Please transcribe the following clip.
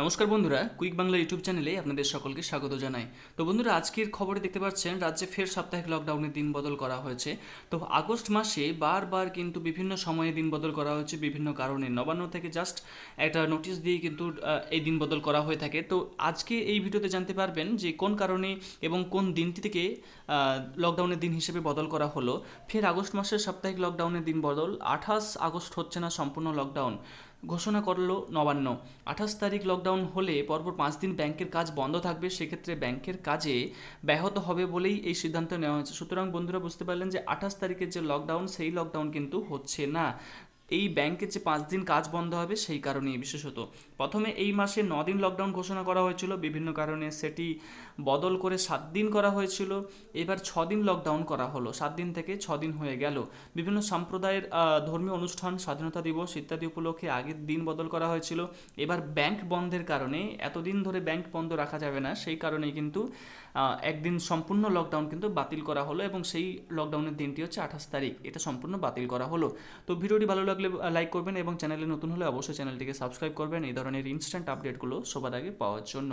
নমস্কার বন্ধুরা quick Bangla YouTube চ্যানেলে আপনাদের সকলকে স্বাগত জানাই তো বন্ধুরা আজকের খবরে দেখতে পাচ্ছেন রাজ্যে ফের সাপ্তাহিক লকডাউনের দিন বদল করা হয়েছে তো আগস্ট মাসে বারবার কিন্তু বিভিন্ন সময়ে দিন বদল করা হয়েছে বিভিন্ন কারণে নবান্ন থেকে জাস্ট একটা নোটিশ দিয়ে কিন্তু এই দিন বদল করা হয়ে থাকে তো আজকে এই ভিডিওতে জানতে পারবেন যে কোন কারণে এবং কোন দিনটি থেকে লকডাউনের দিন হিসেবে বদল করা হলো ফের আগস্ট মাসের সাপ্তাহিক লকডাউনের দিন বদল আঠাশ আগস্ট হচ্ছে না সম্পূর্ণ লকডাউন ঘোষণা করল নবান্ন আঠাশ তারিখ লকডাউন হলে পরপর পাঁচ দিন ব্যাংকের কাজ বন্ধ থাকবে সেক্ষেত্রে ব্যাংকের কাজে ব্যাহত হবে বলেই এই সিদ্ধান্ত নেওয়া হয়েছে সুতরাং বন্ধুরা বুঝতে পারলেন যে আঠাশ তারিখের যে লকডাউন সেই লকডাউন কিন্তু হচ্ছে না এই ব্যাংকে যে পাঁচ দিন কাজ বন্ধ হবে সেই কারণেই বিশেষত প্রথমে এই মাসে দিন লকডাউন ঘোষণা করা হয়েছিল বিভিন্ন কারণে সেটি বদল করে সাত দিন করা হয়েছিল এবার ছ দিন লকডাউন করা হলো সাত দিন থেকে দিন হয়ে গেল বিভিন্ন সম্প্রদায়ের ধর্মীয় অনুষ্ঠান স্বাধীনতা দিবস ইত্যাদি উপলক্ষে আগের দিন বদল করা হয়েছিল এবার ব্যাংক বন্ধের কারণে এতদিন ধরে ব্যাংক বন্ধ রাখা যাবে না সেই কারণেই কিন্তু একদিন সম্পূর্ণ লকডাউন কিন্তু বাতিল করা হলো এবং সেই লকডাউনের দিনটি হচ্ছে আঠাশ তারিখ এটা সম্পূর্ণ বাতিল করা হলো তো ভিডিওটি ভালো লাগে লাগলে লাইক করবেন এবং চ্যানেলে নতুন হলে অবশ্যই চ্যানেলটিকে সাবস্ক্রাইব করবেন এই ধরনের ইনস্ট্যান্ট আপডেটগুলো সবার আগে পাওয়ার জন্য